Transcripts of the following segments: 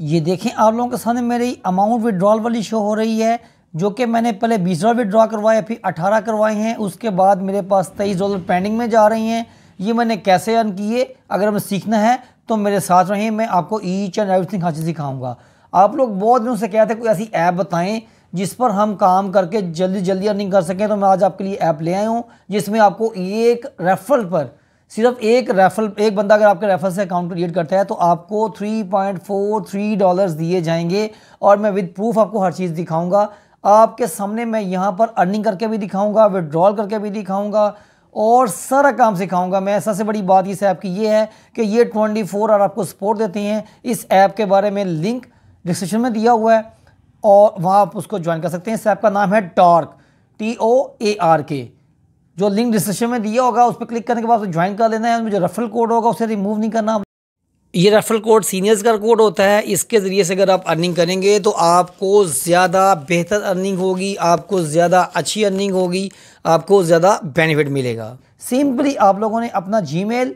ये देखें आप लोगों के सामने मेरी अमाउंट विड्रॉल वाली शो हो रही है जो कि मैंने पहले बीस डॉलर विड्रॉ करवाए फिर अठारह करवाए हैं उसके बाद मेरे पास तेईस डॉलर पेंडिंग में जा रही हैं ये मैंने कैसे अर्न किए अगर हमें सीखना है तो मेरे साथ रहें मैं आपको ईच एंड एवरीथिंग थिंग चीज़ सिखाऊंगा आप लोग बहुत दिनों से कहते हैं कोई ऐसी ऐप बताएं जिस पर हम काम करके जल्दी जल्दी अर्निंग कर सकें तो मैं आज आपके लिए ऐप ले आया हूँ जिसमें आपको एक रेफरल पर सिर्फ एक रेफल एक बंदा अगर आपके रेफल से अकाउंट क्रिएट करता है तो आपको 3.43 डॉलर्स दिए जाएंगे और मैं विद प्रूफ आपको हर चीज़ दिखाऊंगा आपके सामने मैं यहाँ पर अर्निंग करके भी दिखाऊंगा विदड्रॉल करके भी दिखाऊंगा और सारा काम सिखाऊंगा मैं सबसे बड़ी बात इस ऐप की ये है कि ये फोर और आपको सपोर्ट देते हैं इस ऐप के बारे में लिंक डिस्क्रिप्शन में दिया हुआ है और वहाँ आप उसको ज्वाइन कर सकते हैं इस ऐप का नाम है Toark T O A R K जो लिंक डिस्क्रिप्शन में दिया होगा उस पर क्लिक करने के बाद ज्वाइन कर लेना है उसमें जो रेफरल कोड होगा उसे रिमूव नहीं करना ये रेफरल कोड सीनियर्स का कोड होता है इसके ज़रिए से अगर आप अर्निंग करेंगे तो आपको ज़्यादा बेहतर अर्निंग होगी आपको ज़्यादा अच्छी अर्निंग होगी आपको ज़्यादा बेनिफिट मिलेगा सिंपली आप लोगों ने अपना जीमेल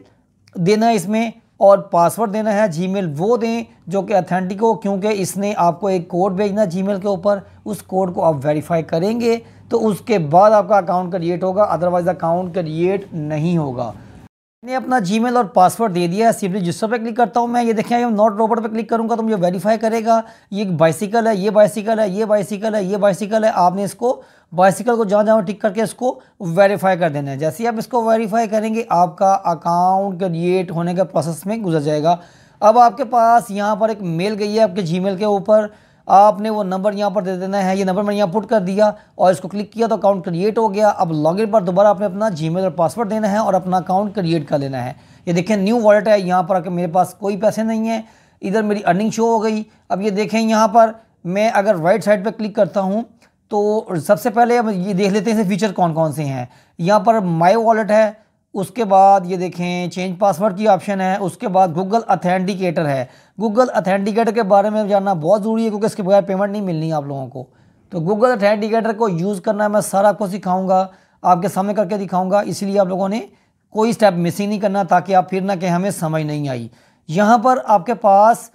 देना है इसमें और पासवर्ड देना है जीमेल वो दें जो कि अथेंटिक हो क्योंकि इसने आपको एक कोड भेजना जीमेल के ऊपर उस कोड को आप वेरीफाई करेंगे तो उसके बाद आपका अकाउंट क्रिएट होगा अदरवाइज अकाउंट क्रिएट नहीं होगा मैंने अपना जी और पासवर्ड दे दिया है सिंपली जिस पर क्लिक करता हूँ मैं ये देखें नॉट रोबोट पर क्लिक करूँगा तो मुझे वेरीफाई करेगा ये बाइसिकल है ये बाइसिकल है ये बाइसिकल है ये बाइसिकल है आपने इसको बाइसिकल को जहाँ जहाँ टिक करके इसको वेरीफाई कर देना है जैसे ही आप इसको वेरीफाई करेंगे आपका अकाउंट क्रिएट होने के प्रोसेस में गुजर जाएगा अब आपके पास यहाँ पर एक मेल गई है आपके जी के ऊपर आपने वो नंबर यहाँ पर दे देना है ये नंबर मैंने यहाँ पुट कर दिया और इसको क्लिक किया तो अकाउंट क्रिएट हो गया अब लॉगिन पर दोबारा आपने अपना जीमेल और पासवर्ड देना है और अपना अकाउंट क्रिएट कर लेना है ये देखें न्यू वॉलेट है यहाँ पर आकर मेरे पास कोई पैसे नहीं है इधर मेरी अर्निंग शो हो गई अब ये देखें यहाँ पर मैं अगर राइट साइड पर क्लिक करता हूँ तो सबसे पहले अब ये देख लेते हैं इसे फीचर कौन कौन से हैं यहाँ पर माई वॉलेट है उसके बाद ये देखें चेंज पासवर्ड की ऑप्शन है उसके बाद गूगल अथेंटिकेटर है गूगल अथेंटिकेटर के बारे में जानना बहुत ज़रूरी है क्योंकि इसके बगैर पेमेंट नहीं मिलनी आप लोगों को तो गूगल अथेंटिकेटर को यूज़ करना मैं सारा आपको सिखाऊंगा आपके सामने करके दिखाऊंगा इसलिए आप लोगों ने कोई स्टेप मिसिंग नहीं करना ताकि आप फिर ना कहें हमें समझ नहीं आई यहाँ पर आपके पास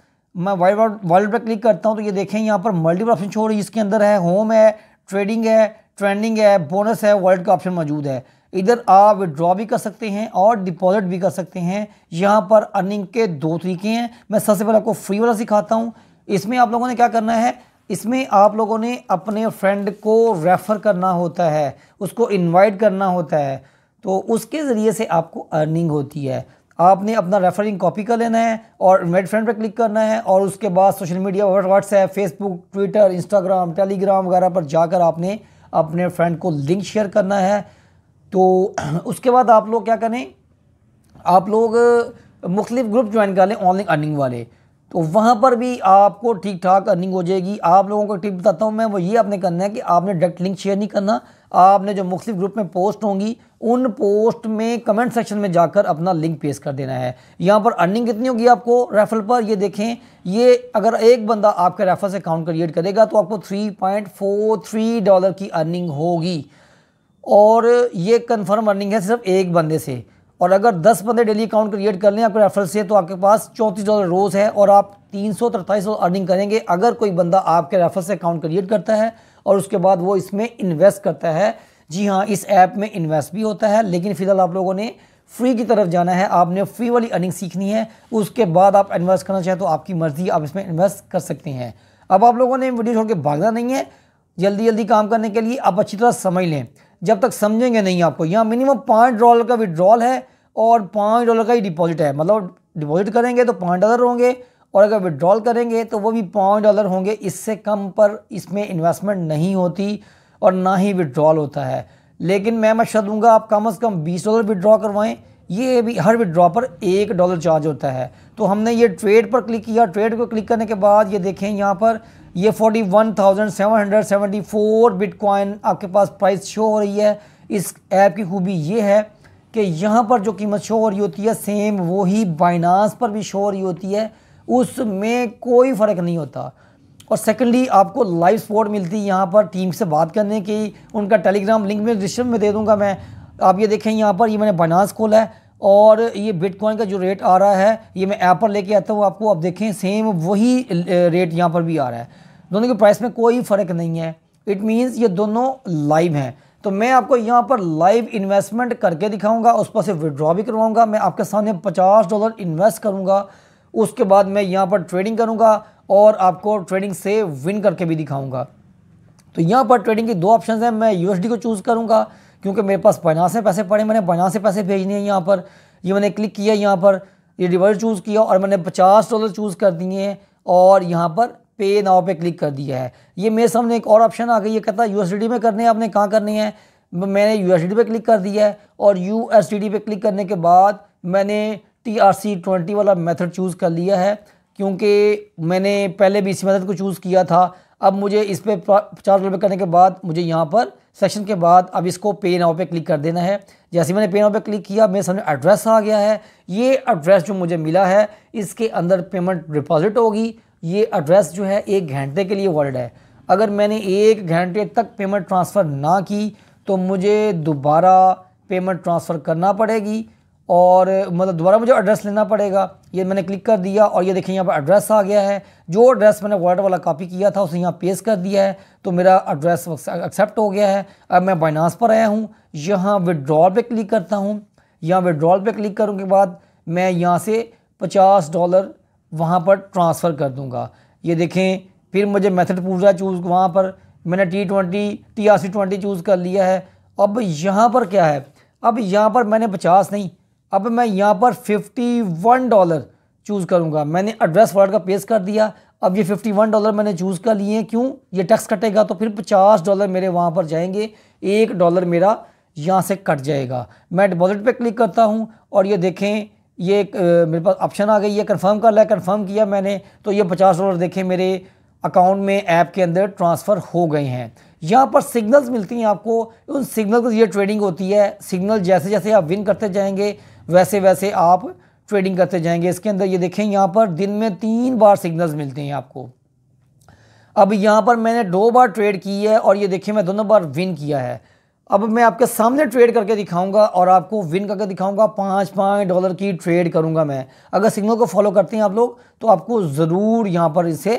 मैं वाइल्ड वर्ल्ड पर क्लिक करता हूँ तो ये देखें यहाँ पर मल्टीपल ऑप्शन छोड़ रही है इसके अंदर है होम है ट्रेडिंग है ट्रेंडिंग है बोनस है वर्ल्ड का ऑप्शन मौजूद है इधर आप विड्रॉ भी कर सकते हैं और डिपॉजिट भी कर सकते हैं यहाँ पर अर्निंग के दो तरीके हैं मैं सबसे पहले आपको फ्री वाला सिखाता हूँ इसमें आप लोगों ने क्या करना है इसमें आप लोगों ने अपने फ्रेंड को रेफ़र करना होता है उसको इनवाइट करना होता है तो उसके ज़रिए से आपको अर्निंग होती है आपने अपना रेफरिंग कॉपी कर लेना है और मेड फ्रेंड पर क्लिक करना है और उसके बाद social media WhatsApp Facebook Twitter Instagram Telegram वगैरह पर जाकर आपने अपने फ्रेंड को लिंक शेयर करना है तो उसके बाद आप लोग क्या करें आप लोग मुख्तलिफ ग्रुप ज्वाइन कर लें ऑनलाइन अर्निंग वाले तो वहाँ पर भी आपको ठीक ठाक अर्निंग हो जाएगी आप लोगों को टिप बताता हूँ मैं वो ये आपने करना है कि आपने डायरेक्ट लिंक शेयर नहीं करना आपने जो मुख्तलिफ ग्रुप में पोस्ट होंगी उन पोस्ट में कमेंट सेक्शन में जाकर अपना लिंक पेश कर देना है यहाँ पर अर्निंग कितनी होगी आपको रेफर पर ये देखें ये अगर एक बंदा आपके रेफर से अकाउंट क्रिएट करेगा तो आपको three point four three dollar की अर्निंग होगी और ये कन्फर्म अर्निंग है सिर्फ एक बंदे से और अगर 10 बंदे डेली अकाउंट क्रिएट कर लें आपके रेफरल से तो आपके पास चौंतीस डॉलर रोज़ है और आप तीन सौ अर्निंग करेंगे अगर कोई बंदा आपके रेफरल से अकाउंट क्रिएट करता है और उसके बाद वो इसमें इन्वेस्ट करता है जी हाँ इस ऐप में इन्वेस्ट भी होता है लेकिन फ़िलहाल आप लोगों ने फ्री की तरफ जाना है आपने फ्री वाली अर्निंग सीखनी है उसके बाद आप इन्वेस्ट करना चाहें तो आपकी मर्ज़ी आप इसमें इन्वेस्ट कर सकते हैं अब आप लोगों ने वीडियो छोड़ के भागना नहीं है जल्दी जल्दी काम करने के लिए आप अच्छी तरह समझ लें जब तक समझेंगे नहीं आपको यहाँ मिनिमम पाँच डॉलर का विड्रॉल है और पाँच डॉलर का ही डिपॉजिट है मतलब डिपॉजिट करेंगे तो पाँच डॉलर होंगे और अगर विड्रॉल करेंगे तो वो भी पाँच डॉलर होंगे इससे कम पर इसमें इन्वेस्टमेंट नहीं होती और ना ही विड्रॉल होता है लेकिन मैं मशा दूंगा आप कम अज़ कम बीस डॉलर विड्रॉ करवाएँ ये भी हर विड्रॉ पर एक डॉलर चार्ज होता है तो हमने ये ट्रेड पर क्लिक किया ट्रेड को क्लिक करने के बाद ये देखें यहाँ पर ये 41,774 बिटकॉइन आपके पास प्राइस शो हो रही है इस ऐप की खूबी ये है कि यहाँ पर जो कीमत शो हो रही होती है सेम वही बाइनास पर भी शो हो रही होती है उसमें कोई फ़र्क नहीं होता और सेकेंडली आपको लाइव सपोर्ट मिलती है यहाँ पर टीम से बात करने की उनका टेलीग्राम लिंक में डिस्क्रिप्शन में दे दूँगा मैं आप ये देखें यहाँ पर ये मैंने बाइनास खोला है और ये बिटकॉइन का जो रेट आ रहा है ये मैं ऐप पर लेके आता हूँ आपको आप देखें सेम वही रेट यहाँ पर भी आ रहा है दोनों के प्राइस में कोई फ़र्क नहीं है इट मीन्स ये दोनों लाइव हैं तो मैं आपको यहाँ पर लाइव इन्वेस्टमेंट करके दिखाऊंगा उस पर से विड्रॉ भी करवाऊंगा मैं आपके सामने 50 डॉलर इन्वेस्ट करूँगा उसके बाद मैं यहाँ पर ट्रेडिंग करूंगा और आपको ट्रेडिंग से विन करके भी दिखाऊँगा तो यहाँ पर ट्रेडिंग के दो ऑप्शन हैं मैं यू को चूज़ करूँगा क्योंकि मेरे पास बाइनास से पैसे पड़े मैंने बाइनास से पैसे भेजने हैं यहाँ पर ये मैंने क्लिक किया यहाँ पर ये रिवर्स चूज़ किया और मैंने पचास डॉलर चूज़ कर दिए और यहाँ पर पे नाव पे क्लिक कर दिया है ये मेरे सामने एक और ऑप्शन आ गई ये कहता है यू में करने हैं आपने कहाँ करनी है मैंने यू पे क्लिक कर दिया है और यू पे क्लिक करने के बाद मैंने टी आर सी ट्वेंटी वाला मेथड चूज़ कर लिया है क्योंकि मैंने पहले भी इस मेथड को चूज़ किया था अब मुझे इस पर पचास रुपये करने के बाद मुझे यहाँ पर सेक्शन के बाद अब इसको पे नाव पे क्लिक कर देना है जैसे मैंने पे नाव पे क्लिक किया मेरे सामने एड्रेस आ गया है ये एड्रेस जो मुझे मिला है इसके अंदर पेमेंट डिपॉजिट होगी ये एड्रेस जो है एक घंटे के लिए वर्ड है अगर मैंने एक घंटे तक पेमेंट ट्रांसफ़र ना की तो मुझे दोबारा पेमेंट ट्रांसफ़र करना पड़ेगी और मतलब दोबारा मुझे एड्रेस लेना पड़ेगा ये मैंने क्लिक कर दिया और ये देखिए यहाँ पर एड्रेस आ गया है जो एड्रेस मैंने वर्ड वाला कॉपी किया था उसे यहाँ पेश कर दिया है तो मेरा एड्रेस एक्सेप्ट हो गया है अब मैं बाइनास पर आया हूँ यहाँ विड्रॉल पे क्लिक करता हूँ यहाँ विड्रॉल पे क्लिक करने के बाद मैं यहाँ से पचास डॉलर वहाँ पर ट्रांसफ़र कर दूँगा ये देखें फिर मुझे मेथड पूछ रहा है चूज़ वहाँ पर मैंने T twenty T R C twenty choose कर लिया है अब यहाँ पर क्या है अब यहाँ पर मैंने पचास नहीं अब मैं यहाँ पर फिफ्टी वन डॉलर चूज़ करूँगा मैंने एड्रेस वर्ड का पेश कर दिया अब ये फिफ्टी वन डॉलर मैंने चूज़ कर लिए क्यों ये टैक्स कटेगा तो फिर पचास डॉलर मेरे वहाँ पर जाएंगे एक डॉलर मेरा यहाँ से कट जाएगा मैं डिपॉजिट पर क्लिक करता हूँ और ये देखें ये मेरे पास ऑप्शन आ गई है कंफर्म कर लिया कंफर्म किया मैंने तो ये पचास डॉलर देखे मेरे अकाउंट में ऐप के अंदर ट्रांसफ़र हो गए हैं यहाँ पर सिग्नल्स मिलती हैं आपको उन सिग्नल ये ट्रेडिंग होती है सिग्नल जैसे जैसे आप विन करते जाएंगे वैसे वैसे आप ट्रेडिंग करते जाएंगे इसके अंदर ये देखें यहाँ पर दिन में तीन बार सिग्नल्स मिलते हैं आपको अब यहाँ पर मैंने दो बार ट्रेड की है और ये देखें मैं दोनों बार विन किया है अब मैं आपके सामने ट्रेड करके दिखाऊंगा और आपको विन करके दिखाऊंगा पाँच पाँच डॉलर की ट्रेड करूंगा मैं अगर सिग्नल को फॉलो करते हैं आप लोग तो आपको ज़रूर यहाँ पर इसे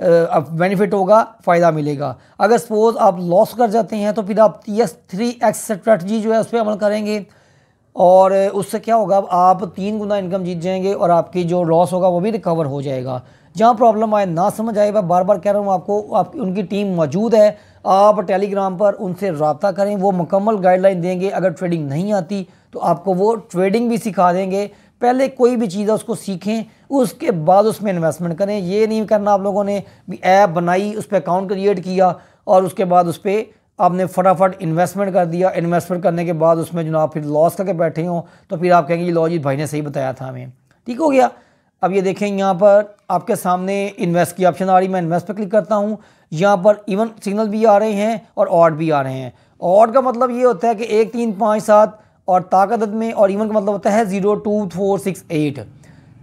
बेनिफिट होगा फ़ायदा मिलेगा अगर सपोज आप लॉस कर जाते हैं तो फिर आप यस थ्री एक्स स्ट्रेटजी जो है उस पर अमल करेंगे और उससे क्या होगा आप तीन गुना इनकम जीत जाएंगे और आपकी जो लॉस होगा वो भी रिकवर हो जाएगा जहाँ प्रॉब्लम आए ना समझ आए मैं बार बार कह रहा हूँ आपको आपकी उनकी टीम मौजूद है आप टेलीग्राम पर उनसे रबता करें वो मुकम्मल गाइडलाइन देंगे अगर ट्रेडिंग नहीं आती तो आपको वो ट्रेडिंग भी सिखा देंगे पहले कोई भी चीज़ है उसको सीखें उसके बाद उसमें इन्वेस्टमेंट करें ये नहीं करना आप लोगों ने भी ऐप बनाई उस पर अकाउंट क्रिएट किया और उसके बाद उस पर आपने फटाफट इन्वेस्टमेंट कर दिया इन्वेस्टमेंट करने के बाद उसमें जो आप फिर लॉस करके बैठे हों तो फिर आप कहेंगे लो भाई ने सही बताया था हमें ठीक हो गया अब ये देखें यहाँ पर आपके सामने इन्वेस्ट की ऑप्शन आ रही मैं इन्वेस्ट पर क्लिक करता हूँ यहाँ पर इवन सिग्नल भी आ रहे हैं और ऑड भी आ रहे हैं ऑड का मतलब ये होता है कि एक तीन पाँच सात और ताकत में और इवन का मतलब होता है zero two four six eight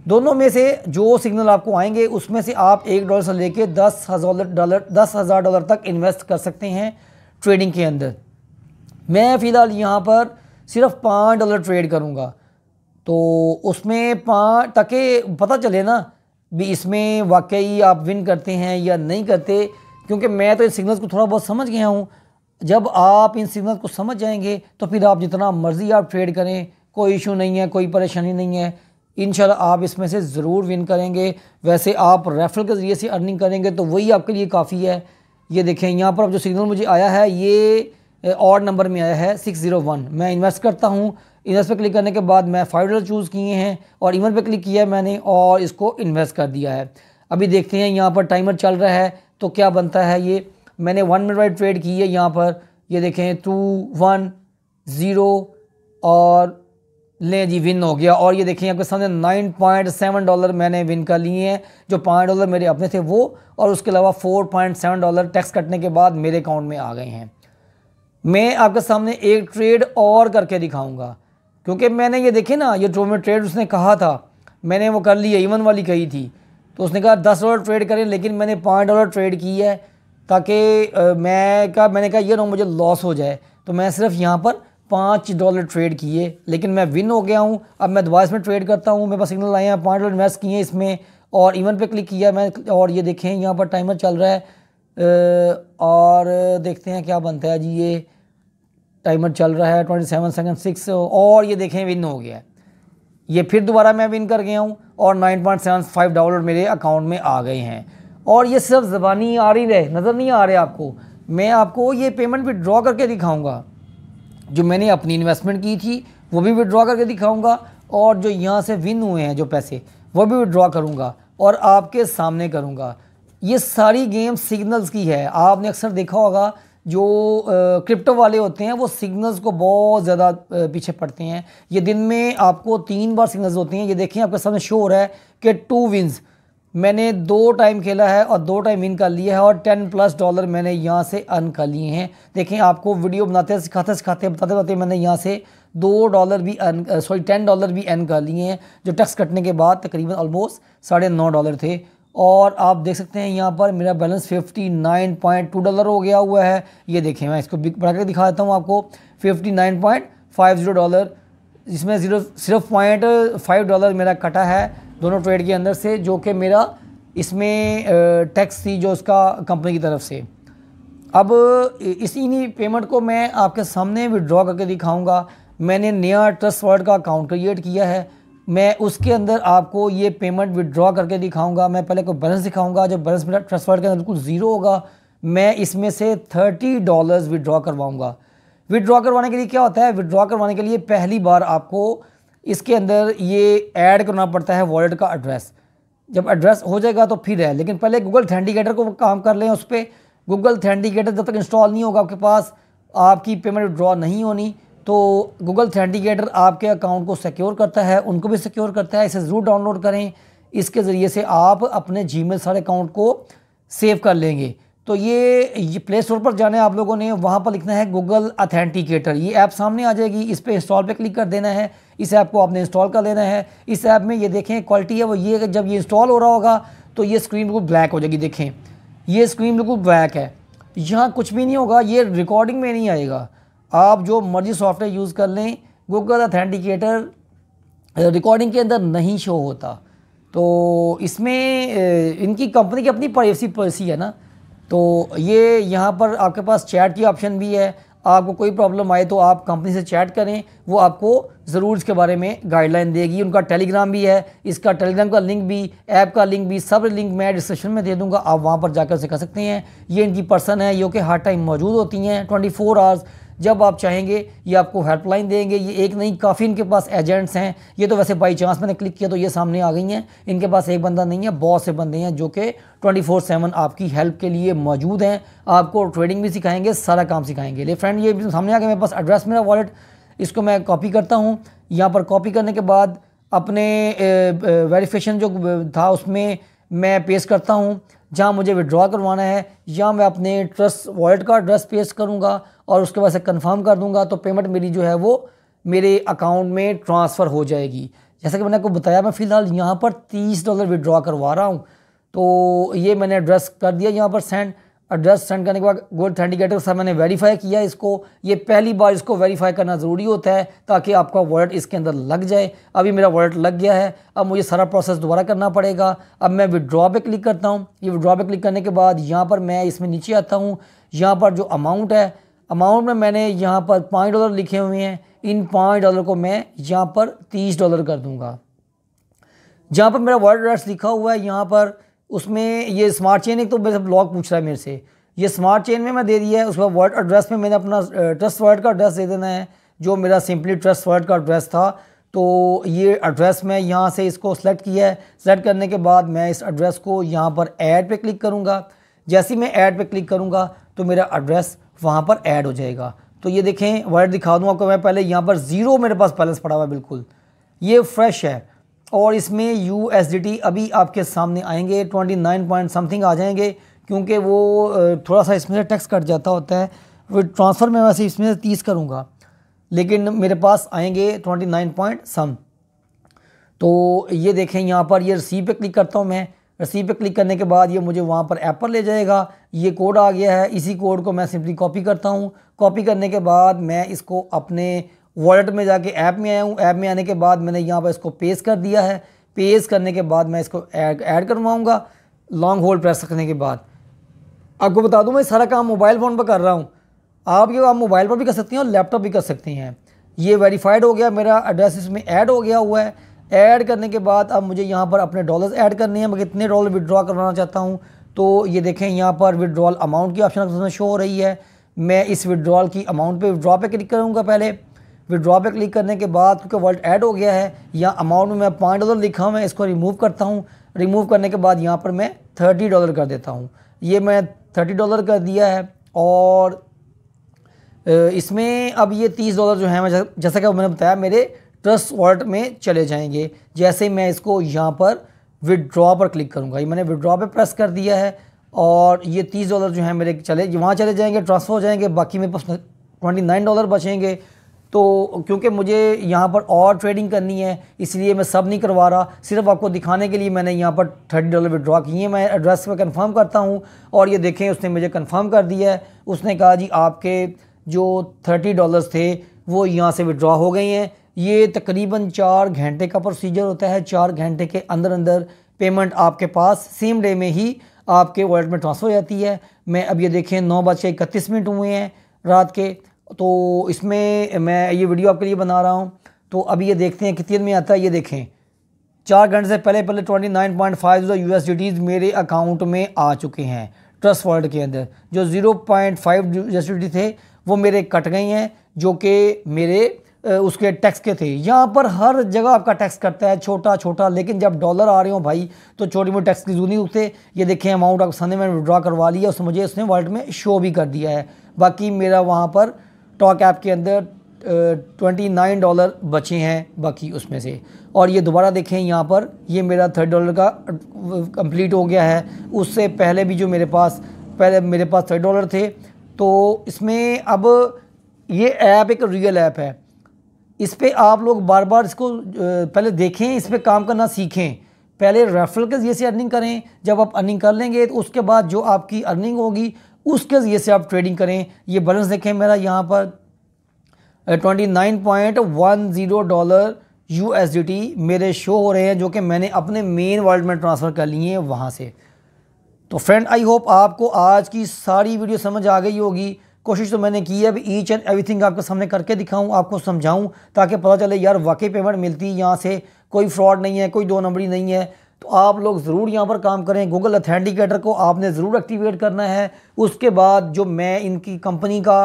दोनों में से जो सिग्नल आपको आएंगे उसमें से आप एक डॉलर से लेके दस हज़ार डॉलर दस हज़ार डॉलर तक इन्वेस्ट कर सकते हैं ट्रेडिंग के अंदर मैं फ़िलहाल यहाँ पर सिर्फ पाँच डॉलर ट्रेड करूँगा तो उसमें ताकि पता चले ना भी इसमें वाकई आप विन करते हैं या नहीं करते क्योंकि मैं तो इन सिग्नल्स को थोड़ा बहुत समझ गया हूँ जब आप इन सिग्नल को समझ जाएंगे तो फिर आप जितना मर्ज़ी आप ट्रेड करें कोई इशू नहीं है कोई परेशानी नहीं है इन आप इसमें से ज़रूर विन करेंगे वैसे आप रेफरल के ज़रिए से अर्निंग करेंगे तो वही आपके लिए काफ़ी है ये देखें यहाँ पर अब जो सिग्नल मुझे आया है ये और नंबर में आया है सिक्स ज़ीरो वन मैं इन्वेस्ट करता हूँ इनर्स पर क्लिक करने के बाद मैं फाइव डॉलर चूज़ किए हैं और इवन पर क्लिक किया मैंने और इसको इन्वेस्ट कर दिया है अभी देखते हैं यहाँ पर टाइमर चल रहा है तो क्या बनता है ये मैंने वन मिनट वाइड ट्रेड की है यहाँ पर ये देखें टू वन ज़ीरो और लें जी विन हो गया और ये देखें आपके सामने नाइन पॉइंट सेवन डॉलर मैंने विन कर लिए हैं जो पाँच डॉलर मेरे अपने थे वो और उसके अलावा four point seven dollar tax कटने के बाद मेरे अकाउंट में आ गए हैं मैं आपके सामने एक ट्रेड और करके दिखाऊंगा क्योंकि मैंने ये देखे ना ये जो मैं ट्रेड उसने कहा था मैंने वो कर ली है ईवन वाली कही थी तो उसने कहा दस डॉलर ट्रेड करें लेकिन मैंने पाँच डॉलर ट्रेड की है ताकि मैं कहा मैंने कहा ये ना मुझे लॉस हो जाए तो मैं सिर्फ यहाँ पर पाँच डॉलर ट्रेड किए लेकिन मैं विन हो गया हूँ अब मैं दोबारा इसमें ट्रेड करता हूँ मेरे पास सिग्नल आए हैं पाँच डॉलर इन्वेस्ट किए इसमें और इवन पे क्लिक किया मैं और ये देखें यहाँ पर टाइमर चल रहा है और देखते हैं क्या बनता है जी ये टाइमर चल रहा है ट्वेंटी सेवन सेकेंड सिक्स और ये देखें विन हो गया है ये फिर दोबारा मैं विन कर गया हूँ और nine point seven five dollar मेरे अकाउंट में आ गए हैं और ये सिर्फ ज़बानी आ रही रहे नज़र नहीं आ रहे आपको मैं आपको ये पेमेंट विड्रॉ करके दिखाऊँगा जो मैंने अपनी इन्वेस्टमेंट की थी वो भी विड्रॉ करके दिखाऊँगा और जो यहाँ से विन हुए हैं जो पैसे वो भी विड्रॉ करूँगा और आपके सामने करूँगा ये सारी गेम सिग्नल्स की है आपने अक्सर देखा होगा जो क्रिप्टो वाले होते हैं वो सिग्नल्स को बहुत ज़्यादा पीछे पड़ते हैं ये दिन में आपको तीन बार सिग्नल्स होते हैं ये देखें आपके सामने शो हो रहा है कि टू विन्स मैंने दो टाइम खेला है और दो टाइम विन कर लिया है और टेन प्लस डॉलर मैंने यहाँ से अर्न कर लिए हैं देखें आपको वीडियो बनाते सिखाते सिखाते बताते बताते मैंने यहाँ से दो डॉलर भी अर्न सॉरी टेन डॉलर भी अर्न कर लिए हैं जो टैक्स कटने के बाद तकरीबन ऑलमोस्ट साढ़े नौ डॉलर थे और आप देख सकते हैं यहाँ पर मेरा बैलेंस 59.2 डॉलर हो गया हुआ है ये देखें मैं इसको बढ़ा दिखा देता हूँ आपको 59.50 डॉलर जिसमें जीरो सिर्फ पॉइंट फाइव डॉलर मेरा कटा है दोनों ट्रेड के अंदर से जो कि मेरा इसमें टैक्स थी जो उसका कंपनी की तरफ से अब इसी नहीं पेमेंट को मैं आपके सामने विड्रॉ करके दिखाऊँगा मैंने नया ट्रस्ट वर्ड का अकाउंट क्रिएट किया है मैं उसके अंदर आपको ये पेमेंट विड्रॉ करके दिखाऊंगा मैं पहले को बैलेंस दिखाऊंगा जब बैलेंस मेरा ट्रांसफर के अंदर बिल्कुल ज़ीरो होगा मैं इसमें से थर्टी डॉलर्स विदड्रॉ करवाऊंगा विदड्रॉ करवाने के लिए क्या होता है विदड्रॉ करवाने के लिए पहली बार आपको इसके अंदर ये ऐड करना पड़ता है वॉलेट का एड्रेस जब एड्रेस हो जाएगा तो फिर है लेकिन पहले गूगल थेंडिकेटर को काम कर लें उस पर गूगल थेंडिकेटर जब तक इंस्टॉल नहीं होगा आपके पास आपकी पेमेंट विड्रॉ नहीं होनी तो गूगल थ्रेंडिकेटर आपके अकाउंट को सिक्योर करता है उनको भी सिक्योर करता है इसे ज़रूर डाउनलोड करें इसके ज़रिए से आप अपने जी मेल सारे अकाउंट को सेव कर लेंगे तो ये, ये प्ले स्टोर पर जाना है आप लोगों ने वहाँ पर लिखना है गूगल अथेंटिकेटर ये ऐप सामने आ जाएगी इस पर इंस्टॉल पे क्लिक कर देना है इस ऐप को आपने इंस्टॉल कर लेना है इस ऐप में ये देखें क्वालिटी है वो ये जब ये इंस्टॉल हो रहा होगा तो ये स्क्रीन बिल्कुल ब्लैक हो जाएगी देखें ये स्क्रीन बिल्कुल ब्लैक है यहाँ कुछ भी नहीं होगा ये रिकॉर्डिंग में नहीं आएगा आप जो मर्जी सॉफ्टवेयर यूज़ कर लें गूगल अथेंटिकेटर रिकॉर्डिंग के अंदर नहीं शो होता तो इसमें इनकी कंपनी की अपनी प्राइवेसी पॉलिसी है ना तो ये यहाँ पर आपके पास चैट की ऑप्शन भी है आपको कोई प्रॉब्लम आए तो आप कंपनी से चैट करें वो आपको ज़रूर इसके बारे में गाइडलाइन देगी उनका टेलीग्राम भी है इसका टेलीग्राम का लिंक भी ऐप का लिंक भी सब लिंक मैं डिस्क्रिप्शन में दे दूंगा आप वहाँ पर जाकर से कर सकते हैं ये इनकी पर्सन है जो कि हर टाइम मौजूद होती हैं ट्वेंटी फोर आवर्स जब आप चाहेंगे ये आपको हेल्पलाइन देंगे ये एक नहीं काफ़ी इनके पास एजेंट्स हैं ये तो वैसे बाई चांस मैंने क्लिक किया तो ये सामने आ गई हैं इनके पास एक बंदा नहीं है बहुत से बंदे हैं जो कि ट्वेंटी फोर सेवन आपकी हेल्प के लिए मौजूद हैं आपको ट्रेडिंग भी सिखाएंगे सारा काम सिखाएंगे ले फ्रेंड ये सामने आ गया मेरे पास एड्रेस मेरा वॉलेट इसको मैं कॉपी करता हूँ यहाँ पर कॉपी करने के बाद अपने वेरिफिकेशन जो था उसमें मैं पेश करता हूँ जहाँ मुझे विड्रॉ करवाना है या मैं अपने ट्रस्ट वॉलेट का एड्रेस पेश करूँगा और उसके बाद से कन्फर्म कर दूँगा तो पेमेंट मेरी जो है वो मेरे अकाउंट में ट्रांसफ़र हो जाएगी जैसा कि मैंने आपको बताया मैं फ़िलहाल यहाँ पर तीस डॉलर विड्रॉ करवा रहा हूँ तो ये मैंने एड्रेस कर दिया यहाँ पर सेंड एड्रेस सेंड करने के बाद गूगल थेंडिकेटर सर मैंने वेरीफाई किया इसको ये पहली बार इसको वेरीफाई करना ज़रूरी होता है ताकि आपका वॉलेट इसके अंदर लग जाए अभी मेरा वॉलेट लग गया है अब मुझे सारा प्रोसेस दोबारा करना पड़ेगा अब मैं विड्रॉ पे क्लिक करता हूँ ये विड्रॉ पे क्लिक करने के बाद यहाँ पर मैं इसमें नीचे आता हूँ यहाँ पर जो अमाउंट है अमाउंट में मैंने यहाँ पर पाँच डॉलर लिखे हुए हैं इन पाँच डॉलर को मैं यहाँ पर तीस डॉलर कर दूँगा जहाँ पर मेरा वॉलेट एड्रेस लिखा हुआ है यहाँ पर उसमें ये स्मार्ट चेन एक तो मेरे ब्लॉग पूछ रहा है मेरे से ये स्मार्ट चेन में मैं दे दिया है उसके बाद वर्ड एड्रेस में मैंने अपना ट्रस्ट वर्ड का एड्रेस दे देना है जो मेरा सिंपली ट्रस्ट वर्ड का एड्रेस था तो ये एड्रेस मैं यहाँ से इसको सेलेक्ट किया है सेलेक्ट करने के बाद मैं इस एड्रेस को यहाँ पर ऐड पे क्लिक करूँगा जैसे ही मैं ऐड पे क्लिक करूँगा तो मेरा एड्रेस वहाँ पर ऐड हो जाएगा तो ये देखें वर्ड दिखा दूँ आपको मैं पहले यहाँ पर ज़ीरो मेरे पास बैलेंस पड़ा हुआ है बिल्कुल ये फ्रेश है और इसमें यू अभी आपके सामने आएंगे ट्वेंटी नाइन पॉइंट समथिंग आ जाएंगे क्योंकि वो थोड़ा सा इसमें से टैक्स कट जाता होता है वो ट्रांसफ़र में वैसे इसमें से तीस करूँगा लेकिन मेरे पास आएंगे ट्वेंटी नाइन पॉइंट सम तो ये देखें यहाँ पर ये रसीद पे क्लिक करता हूँ मैं रसीद पे क्लिक करने के बाद ये मुझे वहाँ पर ऐप पर ले जाएगा ये कोड आ गया है इसी कोड को मैं सिंपली कॉपी करता हूँ कॉपी करने के बाद मैं इसको अपने वॉलेट में जाके ऐप में आया हूँ ऐप में आने के बाद मैंने यहाँ पर इसको पेस कर दिया है पेस करने के बाद मैं इसको ऐड करवाऊँगा लॉन्ग होल्ड प्रेस रखने के बाद आपको बता दूँ मैं सारा काम मोबाइल फ़ोन पर कर रहा हूँ आप ये आप मोबाइल पर भी कर सकते हैं और लैपटॉप भी कर सकते हैं ये वेरीफाइड हो गया मेरा एड्रेस इसमें ऐड हो गया हुआ है ऐड करने के बाद अब मुझे यहाँ पर अपने डॉलर्स ऐड करने हैं मैं कितने डॉलर विड्रॉ करवाना चाहता हूँ तो ये देखें यहाँ पर विड्रॉल अमाउंट की ऑप्शन शो हो रही है मैं इस विड्रॉल की अमाउंट पे विड्रॉ पे क्लिक करूँगा पहले विड्रॉ पे क्लिक करने के बाद क्योंकि वॉल्ट ऐड हो गया है या अमाउंट में मैं पाँच डॉलर लिखा हुआ है इसको रिमूव करता हूँ रिमूव करने के बाद यहाँ पर मैं थर्टी डॉलर कर देता हूँ ये मैं थर्टी डॉलर कर दिया है और इसमें अब ये तीस डॉलर जो है मैं जैसा कि मैंने बताया मेरे ट्रस्ट वॉल्ट में चले जाएंगे जैसे मैं इसको यहाँ पर विड्रॉ पर क्लिक करूँगा ये मैंने विड्रॉ पर प्रेस कर दिया है और ये तीस डॉलर जो है मेरे चले वहाँ चले जाएंगे ट्रांसफ़र हो जाएंगे बाकी मेरे पास ट्वेंटी नाइन डॉलर बचेंगे तो क्योंकि मुझे यहाँ पर और ट्रेडिंग करनी है इसलिए मैं सब नहीं करवा रहा सिर्फ आपको दिखाने के लिए मैंने यहाँ पर थर्टी डॉलर विड्रॉ किए मैं एड्रेस पर कंफर्म करता हूँ और ये देखें उसने मुझे कंफर्म कर दिया है उसने कहा जी आपके जो थर्टी डॉलर्स थे वो यहाँ से विड्रॉ हो गए हैं ये तकरीबन चार घंटे का प्रोसीजर होता है चार घंटे के अंदर अंदर पेमेंट आपके पास सेम डे में ही आपके वॉलेट में ट्रांसफ़र हो जाती है मैं अब ये देखें नौ बज के इकतीस मिनट हुए हैं रात के तो इसमें मैं ये वीडियो आपके लिए बना रहा हूँ तो अभी ये देखते हैं कितने में आता है ये देखें चार घंटे से पहले पहले ट्वेंटी नाइन पॉइंट फाइव जो यूएसडीटीज मेरे अकाउंट में आ चुके हैं ट्रस्ट वर्ल्ड के अंदर जो ज़ीरो पॉइंट फाइव यूएसडीटी थे वो मेरे कट गई हैं जो कि मेरे उसके टैक्स के थे यहाँ पर हर जगह आपका टैक्स कटता है छोटा छोटा लेकिन जब डॉलर आ रहे हो भाई तो छोटी मोटी टैक्स की जू नहीं उठते ये देखें अमाउंट आपको सामने मैंने विड्रॉ करवा लिया उसने मुझे उसने वर्ल्ड में शो भी कर दिया है बाकी मेरा वहाँ पर स्टॉक के अंदर ट्वेंटी नाइन डॉलर बचे हैं बाकी उसमें से और ये दोबारा देखें यहाँ पर ये मेरा थर्ड डॉलर का कंप्लीट हो गया है उससे पहले भी जो मेरे पास पहले मेरे पास थर्ड डॉलर थे तो इसमें अब ये ऐप एक रियल ऐप है इस पर आप लोग बार बार इसको पहले देखें इस पर काम करना सीखें पहले रेफरल के जरिए से अर्निंग करें जब आप अर्निंग कर लेंगे तो उसके बाद जो आपकी अर्निंग होगी उसके ज़रिए से आप ट्रेडिंग करें ये बैलेंस देखें मेरा यहाँ पर twenty nine point one zero dollar U S D T मेरे शो हो रहे हैं जो कि मैंने अपने मेन वर्ल्ड में ट्रांसफ़र कर लिए हैं वहाँ से तो फ्रेंड आई होप आपको आज की सारी वीडियो समझ आ गई होगी कोशिश तो मैंने की है अभी ईच एंड एवरीथिंग आपके सामने करके दिखाऊं आपको समझाऊं ताकि पता चले यार वाकई पेमेंट मिलती है यहाँ से कोई फ्रॉड नहीं है कोई दो नंबरी नहीं है आप लोग ज़रूर यहाँ पर काम करें गूगल अथेंटिकेटर को आपने ज़रूर एक्टिवेट करना है उसके बाद जो मैं इनकी कंपनी का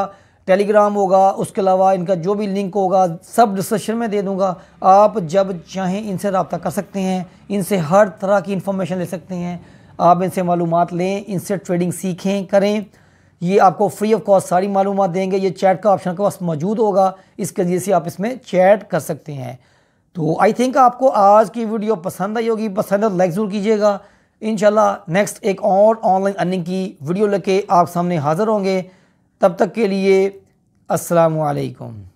टेलीग्राम होगा उसके अलावा इनका जो भी लिंक होगा सब डिस्क्रिप्शन में दे दूंगा आप जब चाहें इनसे रबता कर सकते हैं इनसे हर तरह की इंफॉर्मेशन ले सकते हैं आप इनसे मालूम लें इनसे ट्रेडिंग सीखें करें ये आपको फ्री ऑफ कॉस्ट सारी मालूम देंगे ये चैट का ऑप्शन के पास मौजूद होगा इसके जरिए से आप इसमें चैट कर सकते हैं तो आई थिंक आपको आज की वीडियो पसंद आई होगी पसंद है लाइक तो ज़रूर कीजिएगा इन नेक्स्ट एक और ऑनलाइन अर्निंग की वीडियो लेके आप सामने हाज़िर होंगे तब तक के लिए असलकम